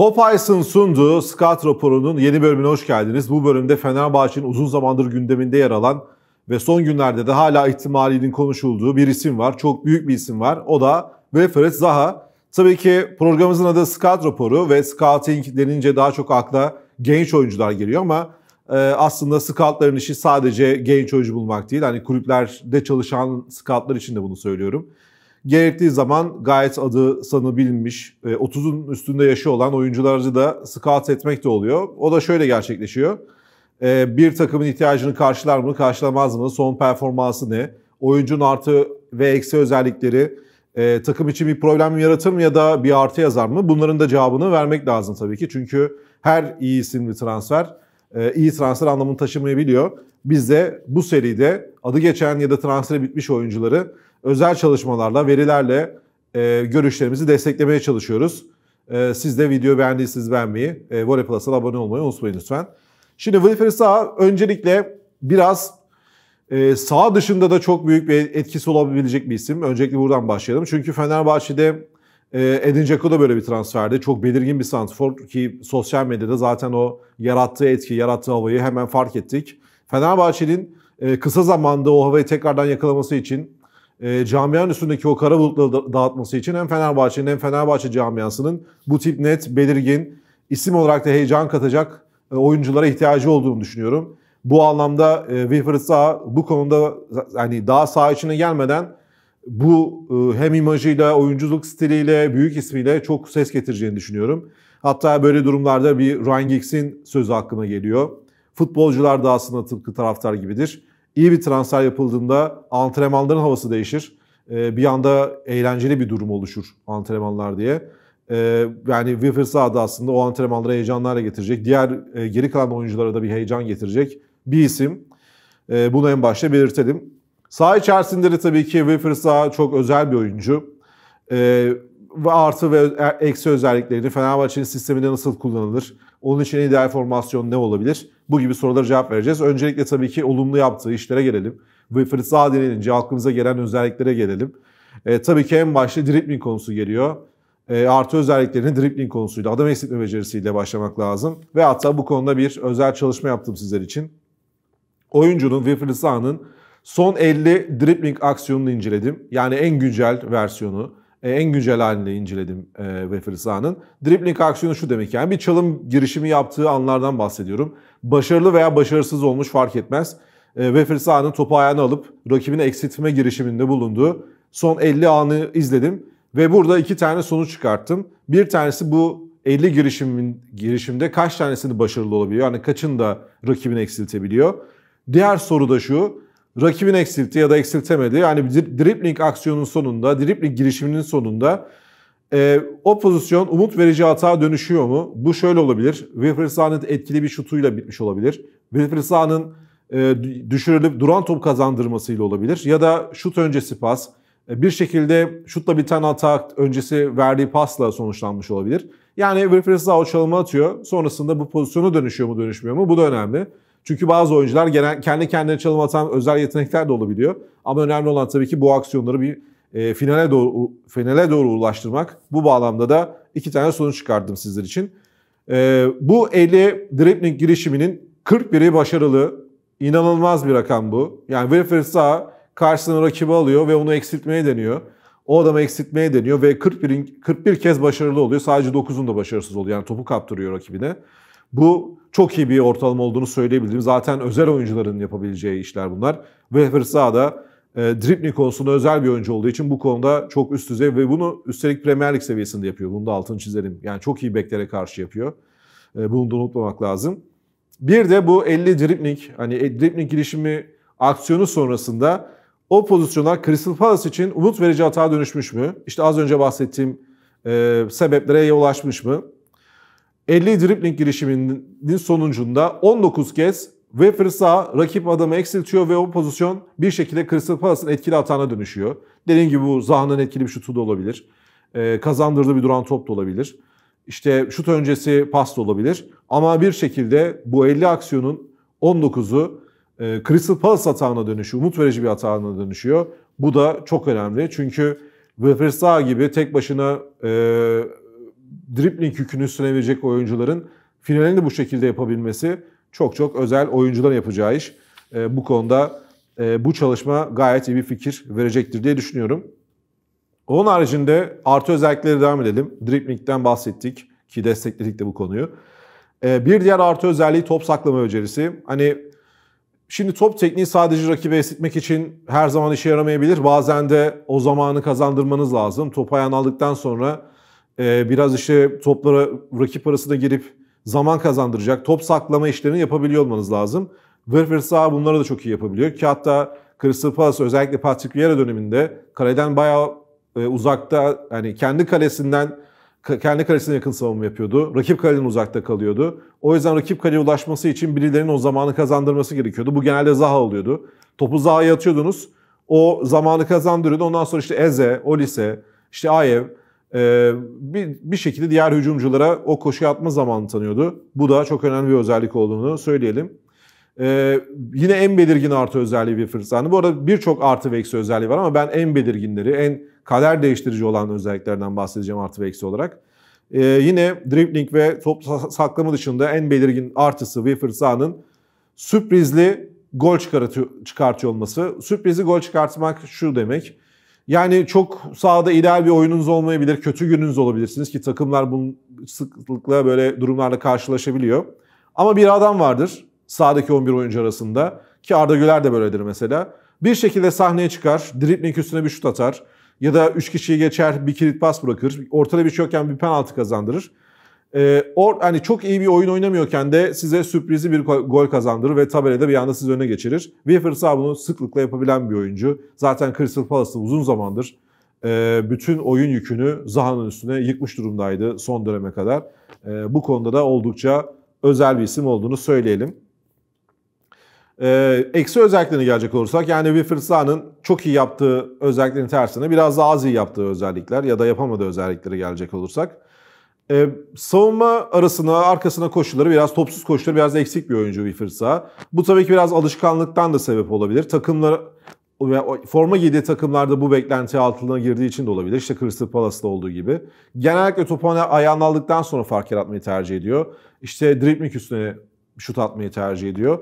Popeyes'ın sunduğu Scout raporunun yeni bölümüne hoş geldiniz. Bu bölümde Fenerbahçe'nin uzun zamandır gündeminde yer alan ve son günlerde de hala ihtimalinin konuşulduğu bir isim var. Çok büyük bir isim var. O da Wilfred Zaha. Tabii ki programımızın adı Scout raporu ve Scouting denince daha çok akla genç oyuncular geliyor ama e, aslında scoutların işi sadece genç oyuncu bulmak değil. Hani kulüplerde çalışan scoutlar için de bunu söylüyorum. Gerektiği zaman gayet adı sanı bilinmiş, 30'un e, üstünde yaşı olan oyuncuları da scout etmek de oluyor. O da şöyle gerçekleşiyor. E, bir takımın ihtiyacını karşılar mı, karşılamaz mı, son performansı ne, oyuncunun artı ve eksi özellikleri, e, takım için bir problem yaratır mı ya da bir artı yazar mı? Bunların da cevabını vermek lazım tabii ki. Çünkü her iyi isimli transfer ee, iyi transfer anlamını taşımayabiliyor. Biz de bu seride adı geçen ya da transfer bitmiş oyuncuları özel çalışmalarla, verilerle e, görüşlerimizi desteklemeye çalışıyoruz. E, siz de video beğendiyseniz beğenmeyi, e, Vore Plus'a abone olmayı unutmayın lütfen. Şimdi Wilfried Sağ öncelikle biraz e, sağ dışında da çok büyük bir etkisi olabilecek bir isim. Öncelikle buradan başlayalım. Çünkü Fenerbahçe'de ee, Edin Dzeko da böyle bir transferdi. Çok belirgin bir santrfor ki sosyal medyada zaten o yarattığı etki, yarattığı havayı hemen fark ettik. Fenerbahçe'nin e, kısa zamanda o havayı tekrardan yakalaması için e, camianın üstündeki o kara bulutları dağıtması için hem Fenerbahçe'nin hem Fenerbahçe camiasının bu tip net, belirgin, isim olarak da heyecan katacak e, oyunculara ihtiyacı olduğunu düşünüyorum. Bu anlamda e, Wilfried Zaha bu konuda yani daha sağ içine gelmeden bu e, hem imajıyla, oyunculuk stiliyle, büyük ismiyle çok ses getireceğini düşünüyorum. Hatta böyle durumlarda bir Ryan Giggs'in sözü aklıma geliyor. Futbolcular da aslında tıpkı taraftar gibidir. İyi bir transfer yapıldığında antrenmanların havası değişir. E, bir anda eğlenceli bir durum oluşur antrenmanlar diye. E, yani Wiffers'a da aslında o antrenmanlara heyecanlarla getirecek. Diğer geri kalan oyunculara da bir heyecan getirecek bir isim. Bunu en başta belirtelim. Sağ içerisinde de tabii ki Wilfried çok özel bir oyuncu. Ee, ve artı ve e, eksi özelliklerini Fenerbahçe'nin sisteminde nasıl kullanılır? Onun için ideal formasyon ne olabilir? Bu gibi sorulara cevap vereceğiz. Öncelikle tabii ki olumlu yaptığı işlere gelelim. Wilfried Zaha denilince aklımıza gelen özelliklere gelelim. E, tabii ki en başta dribbling konusu geliyor. E, artı özelliklerini dribbling konusuyla, adam eksiltme becerisiyle başlamak lazım. Ve hatta bu konuda bir özel çalışma yaptım sizler için. Oyuncunun, Wilfried Zaha'nın Son 50 dribbling aksiyonunu inceledim. Yani en güncel versiyonu, e, en güncel halini inceledim e, Wafer sahanın. Dribbling aksiyonu şu demek yani bir çalım girişimi yaptığı anlardan bahsediyorum. Başarılı veya başarısız olmuş fark etmez. E, Wafer sahanın topu ayağına alıp rakibini eksiltme girişiminde bulunduğu son 50 anı izledim. Ve burada iki tane sonuç çıkarttım. Bir tanesi bu 50 girişimin girişimde kaç tanesini başarılı olabiliyor? Yani kaçını da rakibini eksiltebiliyor? Diğer soru da şu rakibin eksilti ya da eksiltemedi. Yani dribbling aksiyonun sonunda, dribbling girişiminin sonunda e, o pozisyon umut verici hata dönüşüyor mu? Bu şöyle olabilir. Wilfried etkili bir şutuyla bitmiş olabilir. Wilfried e, düşürülüp duran top kazandırmasıyla olabilir. Ya da şut öncesi pas. E, bir şekilde şutla biten hata öncesi verdiği pasla sonuçlanmış olabilir. Yani Wilfried Zaha çalımı atıyor. Sonrasında bu pozisyonu dönüşüyor mu dönüşmüyor mu? Bu da önemli. Çünkü bazı oyuncular genel, kendi kendine çalım atan özel yetenekler de olabiliyor. Ama önemli olan tabii ki bu aksiyonları bir e, finale doğru finale doğru ulaştırmak. Bu bağlamda da iki tane sonuç çıkardım sizler için. E, bu 50 dribbling girişiminin 41'i başarılı. inanılmaz bir rakam bu. Yani Wilfred Zaha karşısına rakibi alıyor ve onu eksiltmeye deniyor. O adamı eksiltmeye deniyor ve 41, 41 kez başarılı oluyor. Sadece 9'un da başarısız oluyor. Yani topu kaptırıyor rakibine. Bu çok iyi bir ortalama olduğunu söyleyebilirim. Zaten özel oyuncuların yapabileceği işler bunlar. Ve da e, dribbling konusunda özel bir oyuncu olduğu için bu konuda çok üst düzey ve bunu üstelik Premier Lig seviyesinde yapıyor. Bunu da altını çizelim. Yani çok iyi beklere karşı yapıyor. E, bunu da unutmamak lazım. Bir de bu 50 dribbling, hani e, dribbling girişimi aksiyonu sonrasında o pozisyonlar Crystal Palace için umut verici hata dönüşmüş mü? İşte az önce bahsettiğim e, sebeplere yol açmış mı? 50 dribbling girişiminin sonucunda 19 kez Wafer sağ rakip adamı eksiltiyor ve o pozisyon bir şekilde Crystal Palace'ın etkili atağına dönüşüyor. Dediğim gibi bu Zaha'nın etkili bir şutu da olabilir. Ee, kazandırdığı bir duran top da olabilir. İşte şut öncesi pas da olabilir. Ama bir şekilde bu 50 aksiyonun 19'u e, Crystal Palace atağına dönüşüyor. Umut verici bir atağına dönüşüyor. Bu da çok önemli. Çünkü Wafer sağ gibi tek başına e, dribling yükünü üstlenebilecek oyuncuların finalini de bu şekilde yapabilmesi çok çok özel oyuncuların yapacağı iş. E, bu konuda e, bu çalışma gayet iyi bir fikir verecektir diye düşünüyorum. Onun haricinde artı özellikleri devam edelim. Dribling'den bahsettik ki destekledik de bu konuyu. E, bir diğer artı özelliği top saklama becerisi. Hani şimdi top tekniği sadece rakibi esitmek için her zaman işe yaramayabilir. Bazen de o zamanı kazandırmanız lazım. Top ayağını aldıktan sonra ee, biraz işte toplara rakip arasına girip zaman kazandıracak top saklama işlerini yapabiliyor olmanız lazım. Wilfred Zaha bunları da çok iyi yapabiliyor ki hatta Crystal Palace özellikle Patrick Vieira döneminde kaleden bayağı e, uzakta yani kendi kalesinden kendi kalesine yakın savunma yapıyordu. Rakip kalenin uzakta kalıyordu. O yüzden rakip kaleye ulaşması için birilerinin o zamanı kazandırması gerekiyordu. Bu genelde Zaha oluyordu. Topu Zaha'ya atıyordunuz. O zamanı kazandırıyordu. Ondan sonra işte Eze, Olise, işte Ayev e, bir, bir şekilde diğer hücumculara o koşu atma zamanı tanıyordu. Bu da çok önemli bir özellik olduğunu söyleyelim. Ee, yine en belirgin artı özelliği bir fırsatı. Bu arada birçok artı ve eksi özelliği var ama ben en belirginleri, en kader değiştirici olan özelliklerden bahsedeceğim artı ve eksi olarak. Ee, yine dribbling ve top saklama dışında en belirgin artısı Wiffersa'nın sürprizli gol çıkartıyor, çıkartıyor olması. Sürprizli gol çıkartmak şu demek. Yani çok sahada ideal bir oyununuz olmayabilir. Kötü gününüz olabilirsiniz ki takımlar bunu sıklıkla böyle durumlarla karşılaşabiliyor. Ama bir adam vardır sahadaki 11 oyuncu arasında ki Arda Güler de böyledir mesela. Bir şekilde sahneye çıkar, dripling üstüne bir şut atar ya da 3 kişiyi geçer, bir kilit pas bırakır, ortada bir şey yokken bir penaltı kazandırır. E, or, hani çok iyi bir oyun oynamıyorken de size sürprizi bir gol kazandırır ve tabelede bir anda sizi öne geçirir. Waffers bunu sıklıkla yapabilen bir oyuncu. Zaten Crystal Palace'da uzun zamandır e, bütün oyun yükünü Zaha'nın üstüne yıkmış durumdaydı son döneme kadar. E, bu konuda da oldukça özel bir isim olduğunu söyleyelim. Ee, eksi özelliklerine gelecek olursak yani Wiffersa'nın çok iyi yaptığı özelliklerin tersine biraz daha az iyi yaptığı özellikler ya da yapamadığı özellikleri gelecek olursak. Ee, savunma arasına, arkasına koşuları biraz topsuz koşuları biraz eksik bir oyuncu Wiffers'a. Bu tabii ki biraz alışkanlıktan da sebep olabilir. Takımlar forma giydiği takımlarda bu beklenti altına girdiği için de olabilir. İşte Crystal Palace'da olduğu gibi. Genellikle topu hani ayağına aldıktan sonra fark yaratmayı tercih ediyor. İşte dribbling üstüne şut atmayı tercih ediyor.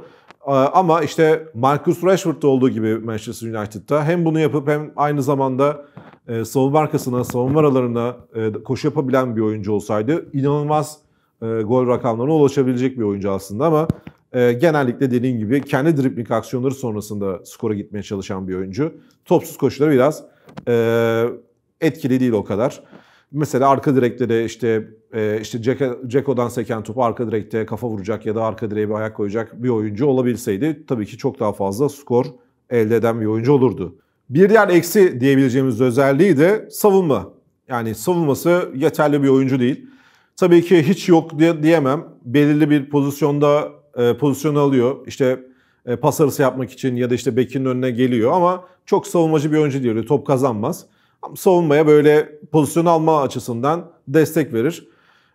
Ee, ama işte Marcus Rashford'da olduğu gibi Manchester United'da hem bunu yapıp hem aynı zamanda e, savunma arkasına, savunma aralarına e, koşu yapabilen bir oyuncu olsaydı inanılmaz e, gol rakamlarına ulaşabilecek bir oyuncu aslında ama e, genellikle dediğim gibi kendi dripling aksiyonları sonrasında skora gitmeye çalışan bir oyuncu. Topsuz koşuları biraz e, etkili değil o kadar. Mesela arka direkte işte e, işte Jacko'dan seken topu arka direkte kafa vuracak ya da arka direğe bir ayak koyacak bir oyuncu olabilseydi tabii ki çok daha fazla skor elde eden bir oyuncu olurdu. Bir diğer eksi diyebileceğimiz özelliği de savunma. Yani savunması yeterli bir oyuncu değil. Tabii ki hiç yok diyemem. Belirli bir pozisyonda e, pozisyonu alıyor. İşte e, pas arası yapmak için ya da işte bekinin önüne geliyor ama çok savunmacı bir oyuncu değil. Top kazanmaz. Ama savunmaya böyle pozisyon alma açısından destek verir.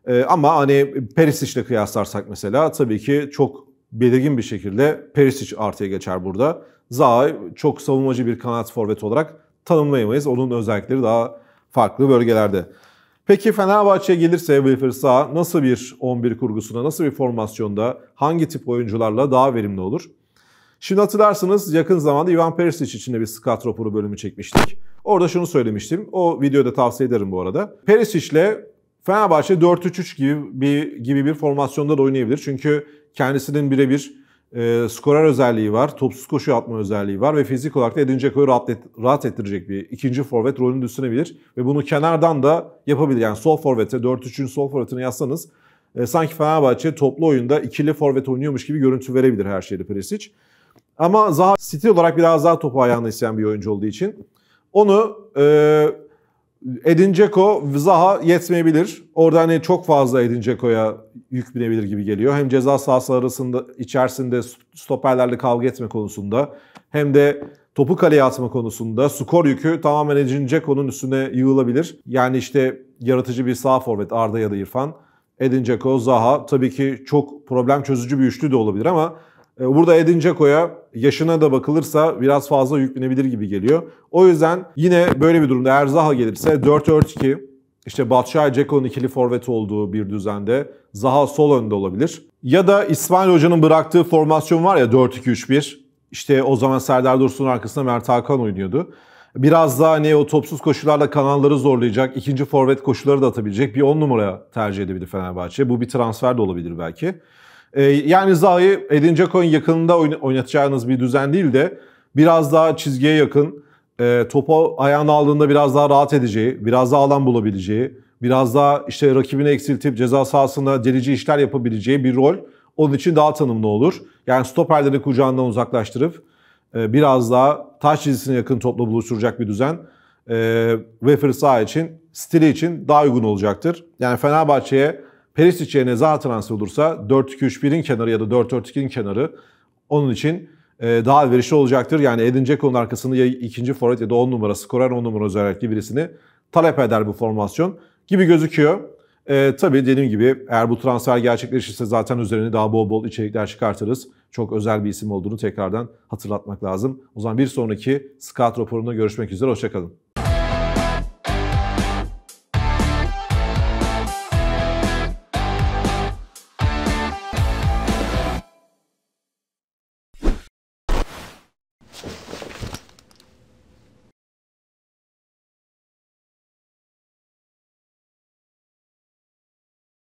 E, ama hani Perisic'le kıyaslarsak mesela tabii ki çok belirgin bir şekilde Perisic artıya geçer burada. Zaha çok savunmacı bir kanat forvet olarak tanımlayamayız. Onun özellikleri daha farklı bölgelerde. Peki Fenerbahçe'ye gelirse Wilfried Zaha nasıl bir 11 kurgusunda, nasıl bir formasyonda, hangi tip oyuncularla daha verimli olur? Şimdi hatırlarsınız yakın zamanda Ivan Perisic için de bir scout raporu bölümü çekmiştik. Orada şunu söylemiştim. O videoyu da tavsiye ederim bu arada. Perisic ile Fenerbahçe 4-3-3 gibi bir gibi bir formasyonda da oynayabilir. Çünkü kendisinin birebir e, skorer özelliği var, topsuz koşu atma özelliği var ve fizik olarak da Edin Dzeko'yu rahat, et, rahat ettirecek bir ikinci forvet rolünü düşünebilir. Ve bunu kenardan da yapabilir. Yani sol forvete, 4-3'ün sol forvetini yazsanız e, sanki Fenerbahçe toplu oyunda ikili forvet oynuyormuş gibi görüntü verebilir her şeyde Perisic. Ama Zaha stil olarak biraz daha topu ayağını isteyen bir oyuncu olduğu için onu e, Edin Dzeko, Zaha yetmeyebilir. Orada hani çok fazla Edin Dzeko'ya yük binebilir gibi geliyor. Hem ceza sahası arasında içerisinde stoperlerle kavga etme konusunda hem de topu kaleye atma konusunda skor yükü tamamen Edin Dzeko'nun üstüne yığılabilir. Yani işte yaratıcı bir sağ forvet Arda ya da İrfan. Edin Dzeko, Zaha tabii ki çok problem çözücü bir üçlü de olabilir ama e, Burada Edin Dzeko'ya yaşına da bakılırsa biraz fazla yüklenebilir gibi geliyor. O yüzden yine böyle bir durumda eğer Zaha gelirse 4-4-2 işte Batshuayi Dzeko'nun ikili forvet olduğu bir düzende Zaha sol önde olabilir. Ya da İsmail Hoca'nın bıraktığı formasyon var ya 4-2-3-1. İşte o zaman Serdar Dursun'un arkasında Mert Hakan oynuyordu. Biraz daha hani o topsuz koşularla kanalları zorlayacak, ikinci forvet koşuları da atabilecek bir 10 numara tercih edebilir Fenerbahçe. Bu bir transfer de olabilir belki. Ee, yani zayı Edin Dzeko'nun yakınında oynatacağınız bir düzen değil de biraz daha çizgiye yakın, e, topu ayağına aldığında biraz daha rahat edeceği, biraz daha alan bulabileceği, biraz daha işte rakibini eksiltip ceza sahasında delici işler yapabileceği bir rol onun için daha tanımlı olur. Yani stoperleri kucağından uzaklaştırıp e, biraz daha taş çizgisine yakın topla buluşturacak bir düzen e, Wafer sağ için, stili için daha uygun olacaktır. Yani Fenerbahçe'ye Perisic yerine Zaha transfer olursa 4-2-3-1'in kenarı ya da 4-4-2'nin kenarı onun için e, daha elverişli olacaktır. Yani Edin Dzeko'nun arkasını ya ikinci forvet ya da 10 numara, skorer 10 numara özellikle birisini talep eder bu formasyon gibi gözüküyor. E, tabii dediğim gibi eğer bu transfer gerçekleşirse zaten üzerine daha bol bol içerikler çıkartırız. Çok özel bir isim olduğunu tekrardan hatırlatmak lazım. O zaman bir sonraki Scout raporunda görüşmek üzere. Hoşçakalın.